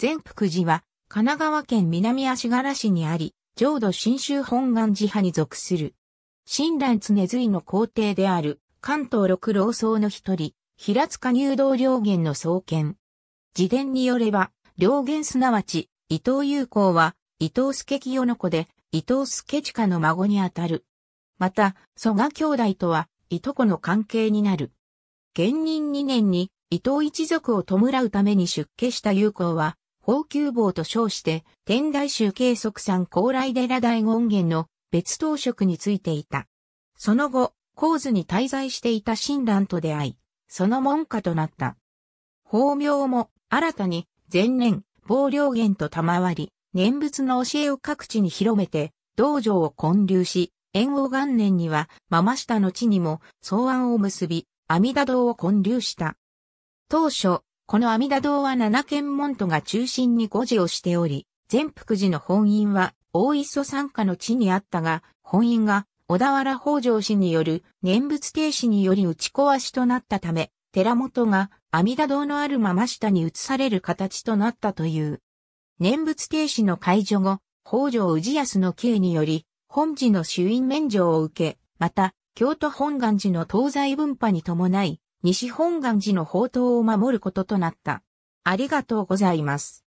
善福寺は、神奈川県南足柄市にあり、浄土真宗本願寺派に属する。親鸞常随の皇帝である、関東六老僧の一人、平塚入道良源の創建。自伝によれば、良源すなわち、伊藤友光は、伊藤助清の子で、伊藤助近の孫にあたる。また、蘇我兄弟とは、いとこの関係になる。現任2年に、伊藤一族を弔うために出家した友光は、王宮坊と称して、天台宗慶則山高麗寺大権現の別当職についていた。その後、高津に滞在していた親鸞と出会い、その門下となった。法名も新たに前年、暴良源と賜り、念仏の教えを各地に広めて、道場を建立し、炎王元年には、ママ下の地にも草案を結び、阿弥陀堂を建立した。当初、この阿弥陀堂は七軒門徒が中心に護持をしており、善福寺の本院は大磯参加の地にあったが、本院が小田原北条氏による念仏停止により打ち壊しとなったため、寺本が阿弥陀堂のあるまま下に移される形となったという。念仏停止の解除後、北条氏康の刑により、本寺の主院免除を受け、また、京都本願寺の東西分派に伴い、西本願寺の宝刀を守ることとなった。ありがとうございます。